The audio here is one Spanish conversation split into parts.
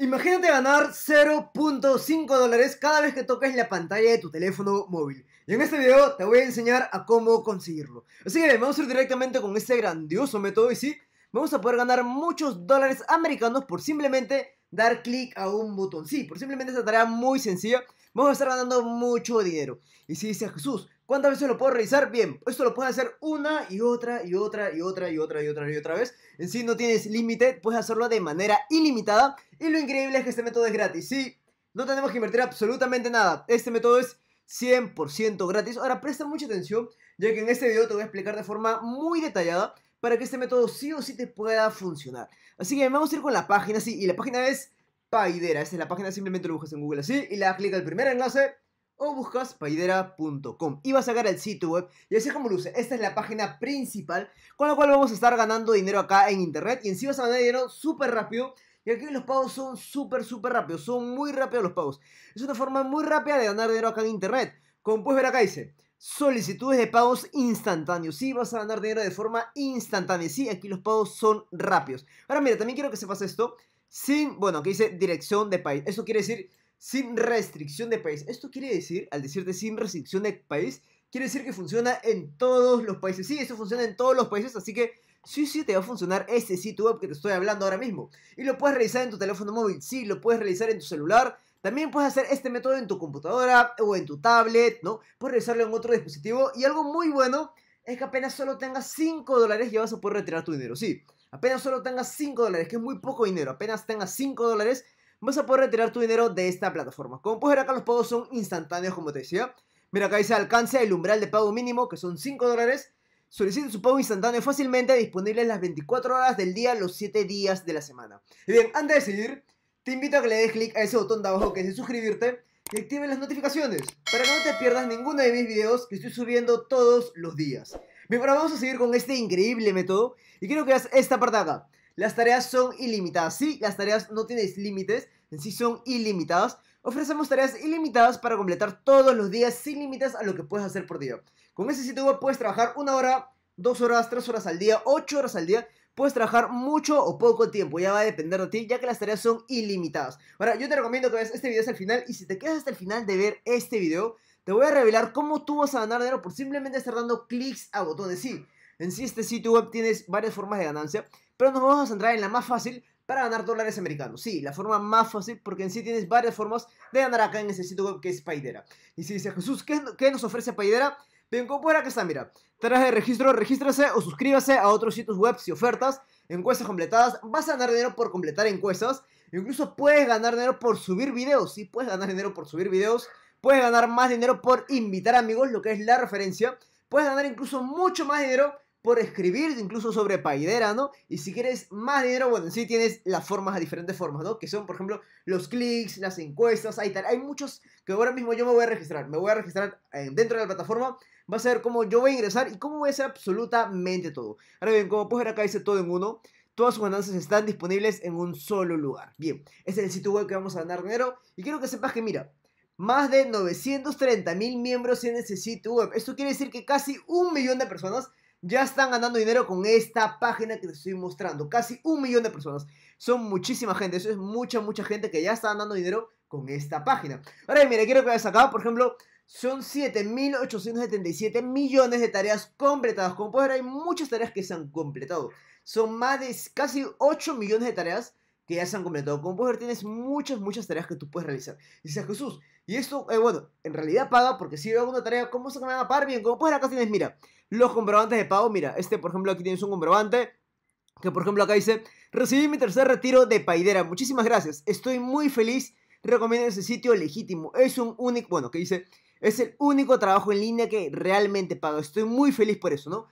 Imagínate ganar 0.5 dólares cada vez que toques la pantalla de tu teléfono móvil. Y en este video te voy a enseñar a cómo conseguirlo. Así que vamos a ir directamente con este grandioso método y sí, vamos a poder ganar muchos dólares americanos por simplemente dar clic a un botón. Sí, por simplemente esta tarea muy sencilla, vamos a estar ganando mucho dinero. Y si dice Jesús, ¿cuántas veces lo puedo realizar Bien, esto lo puedes hacer una y otra y otra y otra y otra y otra y otra vez. En sí no tienes límite, puedes hacerlo de manera ilimitada. Y lo increíble es que este método es gratis. Sí, no tenemos que invertir absolutamente nada. Este método es 100% gratis. Ahora presta mucha atención, ya que en este video te voy a explicar de forma muy detallada para que este método sí o sí te pueda funcionar. Así que vamos a ir con la página, sí, y la página es Paidera. Esa es la página, simplemente lo buscas en Google así y le das clic al primer enlace o buscas paidera.com y vas a sacar el sitio web y así es como luce. Esta es la página principal con la cual vamos a estar ganando dinero acá en internet y en sí vas a ganar dinero súper rápido. Y aquí los pagos son súper, súper rápidos, son muy rápidos los pagos. Es una forma muy rápida de ganar dinero acá en internet. Como puedes ver acá dice, solicitudes de pagos instantáneos. si vas a ganar dinero de forma instantánea. Sí, aquí los pagos son rápidos. Ahora, mira, también quiero que sepas esto. Sin, bueno, aquí dice dirección de país. Eso quiere decir sin restricción de país. Esto quiere decir, al decirte sin restricción de país, quiere decir que funciona en todos los países. Sí, eso funciona en todos los países, así que sí, sí, te va a funcionar este sitio web que te estoy hablando ahora mismo. Y lo puedes realizar en tu teléfono móvil, sí, lo puedes realizar en tu celular también puedes hacer este método en tu computadora o en tu tablet, ¿no? Puedes realizarlo en otro dispositivo y algo muy bueno es que apenas solo tengas 5 dólares ya vas a poder retirar tu dinero, sí. Apenas solo tengas 5 dólares, que es muy poco dinero, apenas tengas 5 dólares vas a poder retirar tu dinero de esta plataforma. Como puedes ver acá los pagos son instantáneos como te decía. Mira acá dice alcance el umbral de pago mínimo que son 5 dólares. solicite su pago instantáneo fácilmente, disponible las 24 horas del día, los 7 días de la semana. Y bien, antes de seguir, te invito a que le des click a ese botón de abajo que dice suscribirte y activen las notificaciones para que no te pierdas ninguno de mis videos que estoy subiendo todos los días. Bien, ahora vamos a seguir con este increíble método y quiero que veas esta parte Las tareas son ilimitadas. Sí, las tareas no tienen límites, en sí son ilimitadas. Ofrecemos tareas ilimitadas para completar todos los días sin límites a lo que puedes hacer por día. Con ese sitio web puedes trabajar una hora, dos horas, tres horas al día, ocho horas al día puedes trabajar mucho o poco tiempo, ya va a depender de ti, ya que las tareas son ilimitadas. Ahora, yo te recomiendo que veas este video hasta el final y si te quedas hasta el final de ver este video, te voy a revelar cómo tú vas a ganar dinero por simplemente estar dando clics a botones. Sí, en sí este sitio web tienes varias formas de ganancia, pero nos vamos a centrar en la más fácil para ganar dólares americanos. Sí, la forma más fácil porque en sí tienes varias formas de ganar acá en este sitio web que es Paidera. Y si dices, Jesús, ¿qué, qué nos ofrece Paidera? Bien, como fuera que está, mira. Tras el registro, regístrese o suscríbase a otros sitios web y ofertas, encuestas completadas. Vas a ganar dinero por completar encuestas. Incluso puedes ganar dinero por subir videos. Sí, puedes ganar dinero por subir videos. Puedes ganar más dinero por invitar amigos, lo que es la referencia. Puedes ganar incluso mucho más dinero por escribir, incluso sobre Paidera, ¿no? Y si quieres más dinero, bueno, sí tienes las formas, diferentes formas, ¿no? Que son, por ejemplo, los clics, las encuestas, ahí tal. Hay muchos que ahora mismo yo me voy a registrar. Me voy a registrar eh, dentro de la plataforma. Vas a ver cómo yo voy a ingresar y cómo voy a hacer absolutamente todo. Ahora bien, como puedes ver acá dice todo en uno. Todas sus ganancias están disponibles en un solo lugar. Bien, este es el sitio web que vamos a ganar dinero. Y quiero que sepas que, mira, más de 930 mil miembros en ese sitio web. Esto quiere decir que casi un millón de personas ya están ganando dinero con esta página que les estoy mostrando. Casi un millón de personas. Son muchísima gente. Eso es mucha, mucha gente que ya está ganando dinero con esta página. Ahora, mire, quiero que veas acá, por ejemplo, son 7.877 millones de tareas completadas. Como puedes ver, hay muchas tareas que se han completado. Son más de casi 8 millones de tareas que ya se han completado. Como puedes ver, tienes muchas, muchas tareas que tú puedes realizar. Dice Jesús, y esto, eh, bueno, en realidad paga porque si yo hago una tarea, ¿cómo se me va a pagar bien? Como puedes ver, acá tienes, mira, los comprobantes de pago. Mira, este por ejemplo aquí tienes un comprobante que por ejemplo acá dice, recibí mi tercer retiro de Paidera. Muchísimas gracias, estoy muy feliz, recomiendo ese sitio legítimo. Es un único, bueno, que dice, es el único trabajo en línea que realmente pago. Estoy muy feliz por eso, ¿no?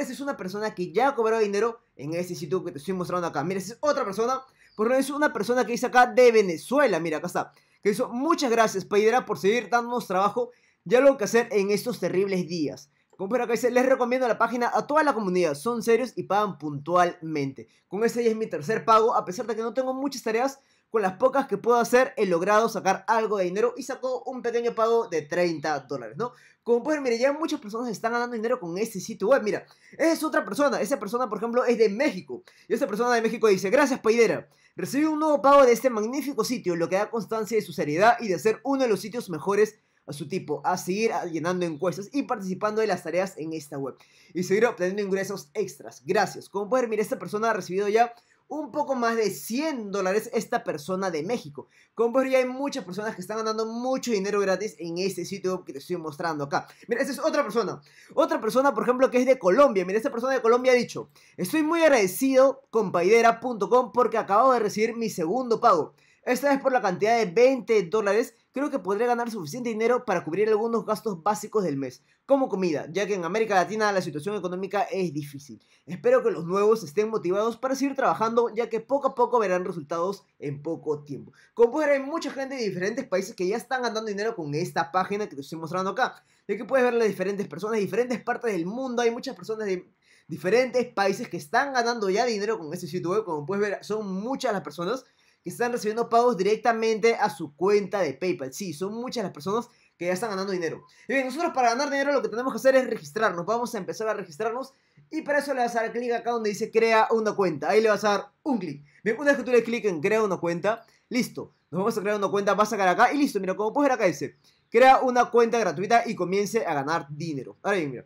ese es una persona que ya ha cobrado dinero en ese sitio que te estoy mostrando acá. Mira, es otra persona, por lo es una persona que dice acá de Venezuela, mira, acá está. Que dice, muchas gracias, Paidera, por seguir dándonos trabajo ya lo que hacer en estos terribles días. Como por acá les recomiendo la página a toda la comunidad, son serios y pagan puntualmente. Con este ya es mi tercer pago, a pesar de que no tengo muchas tareas, con las pocas que puedo hacer he logrado sacar algo de dinero y sacó un pequeño pago de 30 dólares, ¿no? Como pueden ver, ya muchas personas están ganando dinero con este sitio web, mira, es otra persona, esa persona por ejemplo es de México y esa persona de México dice, gracias Paidera, recibí un nuevo pago de este magnífico sitio, lo que da constancia de su seriedad y de ser uno de los sitios mejores a su tipo, a seguir ah, llenando encuestas y participando de las tareas en esta web y seguir obteniendo ingresos extras. Gracias. Como pueden ver, esta persona ha recibido ya un poco más de 100 dólares esta persona de México. Como pueden ver, ya hay muchas personas que están ganando mucho dinero gratis en este sitio que te estoy mostrando acá. Mira, esta es otra persona. Otra persona, por ejemplo, que es de Colombia. Mira, esta persona de Colombia ha dicho, estoy muy agradecido con paidera.com porque acabo de recibir mi segundo pago. Esta es por la cantidad de 20 dólares creo que podré ganar suficiente dinero para cubrir algunos gastos básicos del mes, como comida, ya que en América Latina la situación económica es difícil. Espero que los nuevos estén motivados para seguir trabajando, ya que poco a poco verán resultados en poco tiempo. Como puedes ver, hay mucha gente de diferentes países que ya están ganando dinero con esta página que te estoy mostrando acá. De que puedes ver las diferentes personas, diferentes partes del mundo, hay muchas personas de diferentes países que están ganando ya dinero con este sitio web, como puedes ver, son muchas las personas están recibiendo pagos directamente a su cuenta de PayPal. Sí, son muchas las personas que ya están ganando dinero. Y bien, nosotros para ganar dinero lo que tenemos que hacer es registrarnos. Vamos a empezar a registrarnos y para eso le vas a dar clic acá donde dice crea una cuenta. Ahí le vas a dar un clic. Bien, una vez que tú le clic en crea una cuenta, listo. Nos vamos a crear una cuenta, vas a sacar acá y listo. Mira, como puedes ver acá dice, crea una cuenta gratuita y comience a ganar dinero. Ahora bien, mira.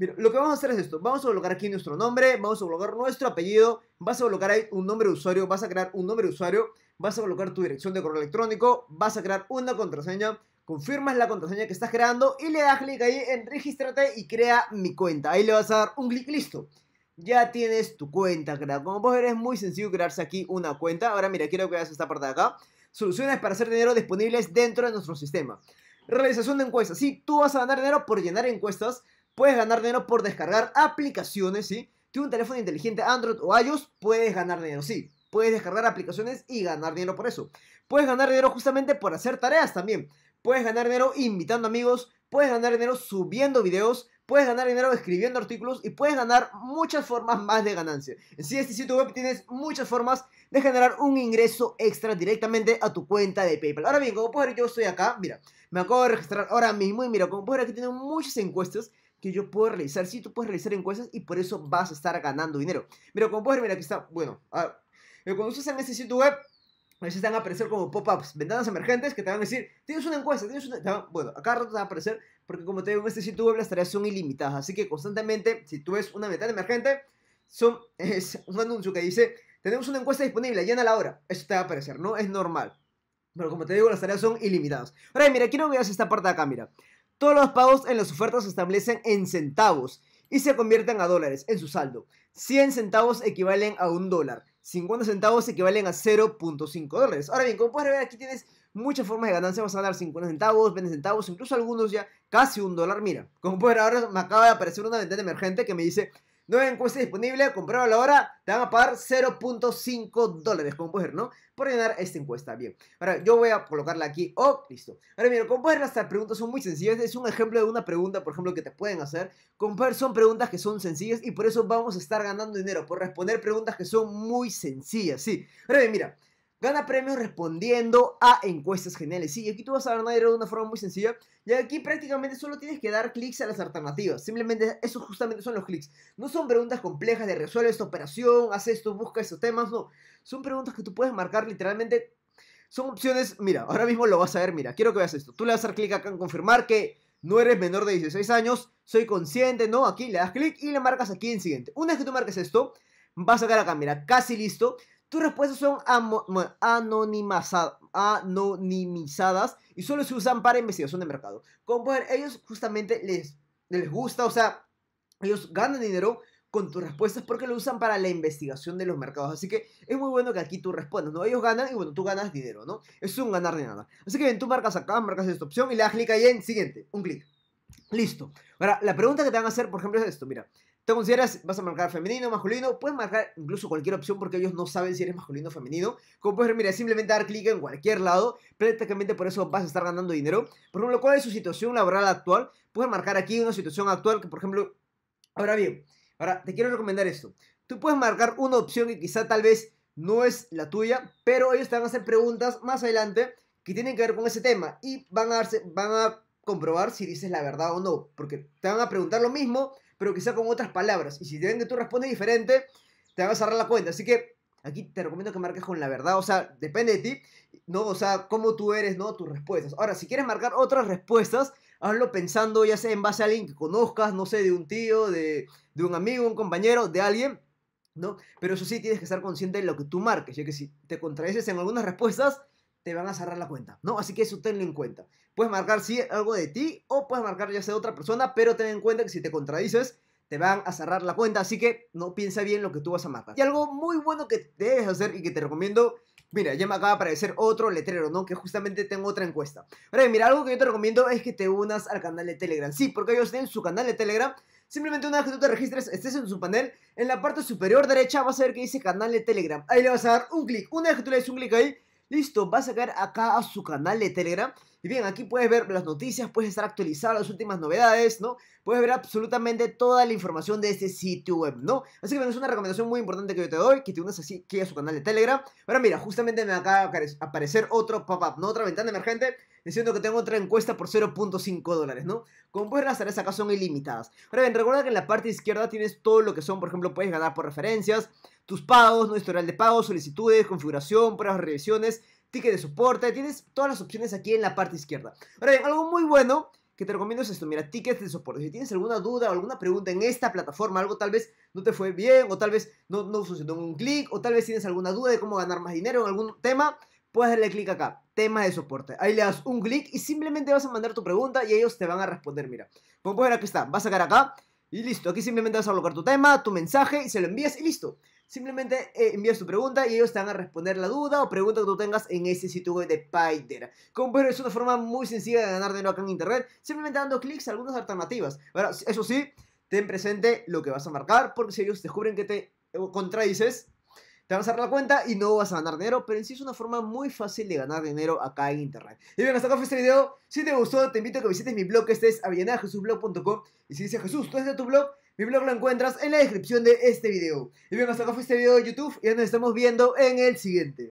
Mira, lo que vamos a hacer es esto. Vamos a colocar aquí nuestro nombre, vamos a colocar nuestro apellido, vas a colocar ahí un nombre de usuario, vas a crear un nombre de usuario, vas a colocar tu dirección de correo electrónico, vas a crear una contraseña, confirmas la contraseña que estás creando y le das clic ahí en regístrate y crea mi cuenta. Ahí le vas a dar un clic listo. Ya tienes tu cuenta creada. Como puedes ver es muy sencillo crearse aquí una cuenta. Ahora mira, quiero que veas esta parte de acá. Soluciones para hacer dinero disponibles dentro de nuestro sistema. Realización de encuestas. Sí, tú vas a ganar dinero por llenar encuestas puedes ganar dinero por descargar aplicaciones, ¿sí? Tienes un teléfono inteligente Android o iOS, puedes ganar dinero, sí. Puedes descargar aplicaciones y ganar dinero por eso. Puedes ganar dinero justamente por hacer tareas también. Puedes ganar dinero invitando amigos, puedes ganar dinero subiendo videos, puedes ganar dinero escribiendo artículos y puedes ganar muchas formas más de ganancia. Si este sitio web tienes muchas formas de generar un ingreso extra directamente a tu cuenta de PayPal. Ahora bien, como puedes ver, yo estoy acá, mira, me acabo de registrar ahora mismo y mira, como puedes ver, aquí tienen muchas encuestas que yo puedo realizar. Si, tú puedes realizar encuestas y por eso vas a estar ganando dinero. Pero como puedes ver, mira, aquí está, bueno, a ah, cuando usas en este sitio web, veces te van a aparecer como pop-ups, ventanas emergentes que te van a decir, tienes una encuesta, tienes una... bueno, acá rato te va a aparecer, porque como te digo, en este sitio web las tareas son ilimitadas, así que constantemente, si tú ves una ventana emergente, son, es un anuncio que dice, tenemos una encuesta disponible, llena la hora, eso te va a aparecer, ¿no? Es normal. Pero como te digo, las tareas son ilimitadas. Ahora, mira, quiero que veas esta parte de acá, mira. Todos los pagos en las ofertas se establecen en centavos y se convierten a dólares en su saldo. 100 centavos equivalen a un dólar. 50 centavos equivalen a 0.5 dólares. Ahora bien, como puedes ver, aquí tienes muchas formas de ganancia. Vas a ganar 50 centavos, 20 centavos, incluso algunos ya casi un dólar. Mira, como puedes ver, ahora me acaba de aparecer una ventana emergente que me dice Nueva encuesta disponible, la ahora, te van a pagar 0.5 dólares, como puedes ¿no? Por llenar esta encuesta, bien. Ahora, yo voy a colocarla aquí, oh, listo. Ahora, mira, como puedes ver, las preguntas son muy sencillas, es un ejemplo de una pregunta, por ejemplo, que te pueden hacer. Como ver, son preguntas que son sencillas y por eso vamos a estar ganando dinero, por responder preguntas que son muy sencillas, sí. Ahora, mira, Gana premios respondiendo a encuestas geniales. Sí, y aquí tú vas a ganar dinero de una forma muy sencilla. Y aquí prácticamente solo tienes que dar clics a las alternativas. Simplemente esos justamente son los clics. No son preguntas complejas de resuelve esta operación, haz esto, busca estos temas. No, son preguntas que tú puedes marcar literalmente. Son opciones, mira, ahora mismo lo vas a ver, mira, quiero que veas esto. Tú le vas a dar clic acá en confirmar que no eres menor de 16 años, soy consciente, ¿no? Aquí le das clic y le marcas aquí en siguiente. Una vez que tú marques esto, vas a sacar acá, mira, casi listo. Tus respuestas son anonimizadas y solo se usan para investigación de mercado. Como poder, ellos justamente les, les gusta, o sea, ellos ganan dinero con tus respuestas porque lo usan para la investigación de los mercados. Así que es muy bueno que aquí tú respondas, ¿no? Ellos ganan y bueno, tú ganas dinero, ¿no? Es un ganar de nada. Así que bien, tú marcas acá, marcas esta opción y le das clic ahí en siguiente, un clic. Listo. Ahora, la pregunta que te van a hacer, por ejemplo, es esto, mira te consideras, vas a marcar femenino, masculino, puedes marcar incluso cualquier opción porque ellos no saben si eres masculino o femenino. Como puedes ver, mira, simplemente dar clic en cualquier lado, prácticamente por eso vas a estar ganando dinero. Por ejemplo, ¿cuál es su situación laboral actual? Puedes marcar aquí una situación actual que, por ejemplo, ahora bien, ahora te quiero recomendar esto. Tú puedes marcar una opción que quizá tal vez no es la tuya, pero ellos te van a hacer preguntas más adelante que tienen que ver con ese tema y van a, darse, van a comprobar si dices la verdad o no, porque te van a preguntar lo mismo pero quizá con otras palabras. Y si te ven que tú respondes diferente, te van a cerrar la cuenta. Así que aquí te recomiendo que marques con la verdad, o sea, depende de ti, ¿no? O sea, cómo tú eres, ¿no? Tus respuestas. Ahora, si quieres marcar otras respuestas, hazlo pensando ya sea en base a alguien que conozcas, no sé, de un tío, de, de un amigo, un compañero, de alguien, ¿no? Pero eso sí, tienes que estar consciente de lo que tú marques, ya que si te contradices en algunas respuestas, te van a cerrar la cuenta, ¿no? Así que eso tenlo en cuenta. Puedes marcar sí algo de ti o puedes marcar ya sea de otra persona, pero ten en cuenta que si te contradices, te van a cerrar la cuenta, así que no piensa bien lo que tú vas a marcar. Y algo muy bueno que debes hacer y que te recomiendo, mira, ya me acaba de aparecer otro letrero, ¿no? Que justamente tengo otra encuesta. Ahora, mira, algo que yo te recomiendo es que te unas al canal de Telegram. Sí, porque ellos tienen su canal de Telegram. Simplemente una vez que tú te registres, estés en su panel, en la parte superior derecha vas a ver que dice canal de Telegram. Ahí le vas a dar un clic. Una vez que tú le des un clic ahí, Listo, vas a sacar acá a su canal de Telegram. Y bien, aquí puedes ver las noticias, puedes estar actualizado las últimas novedades, ¿no? Puedes ver absolutamente toda la información de este sitio web, ¿no? Así que bueno, es una recomendación muy importante que yo te doy, que te unas así que a su canal de Telegram. Ahora mira, justamente me acaba de aparecer otro pop-up, ¿no? Otra ventana emergente diciendo que tengo otra encuesta por 0.5 dólares, ¿no? Como puedes ver, las tareas acá son ilimitadas. Ahora bien, recuerda que en la parte izquierda tienes todo lo que son, por ejemplo, puedes ganar por referencias, tus pagos, no historial de pago, solicitudes, configuración, pruebas, revisiones, ticket de soporte, tienes todas las opciones aquí en la parte izquierda. Ahora bien, algo muy bueno que te recomiendo es esto, mira, tickets de soporte. Si tienes alguna duda o alguna pregunta en esta plataforma, algo tal vez no te fue bien o tal vez no, no en un clic o tal vez tienes alguna duda de cómo ganar más dinero en algún tema, puedes darle clic acá, tema de soporte. Ahí le das un clic y simplemente vas a mandar tu pregunta y ellos te van a responder, mira. Como puedes ver aquí está, vas a sacar acá y listo, aquí simplemente vas a colocar tu tema, tu mensaje y se lo envías y listo. Simplemente eh, envías tu pregunta y ellos te van a responder la duda o pregunta que tú tengas en ese sitio web de Como ver, es una forma muy sencilla de ganar dinero acá en internet, simplemente dando clics a algunas alternativas. Ahora, eso sí, ten presente lo que vas a marcar, porque si ellos descubren que te eh, contradices, te van a cerrar la cuenta y no vas a ganar dinero, pero en sí es una forma muy fácil de ganar dinero acá en internet. Y bien, hasta acá fue este video. Si te gustó, te invito a que visites mi blog, este es avianajesusblog.com Y si dice Jesús, ¿tú de tu blog? Mi blog lo encuentras en la descripción de este video. Y bien, hasta acá fue este video de YouTube y nos estamos viendo en el siguiente.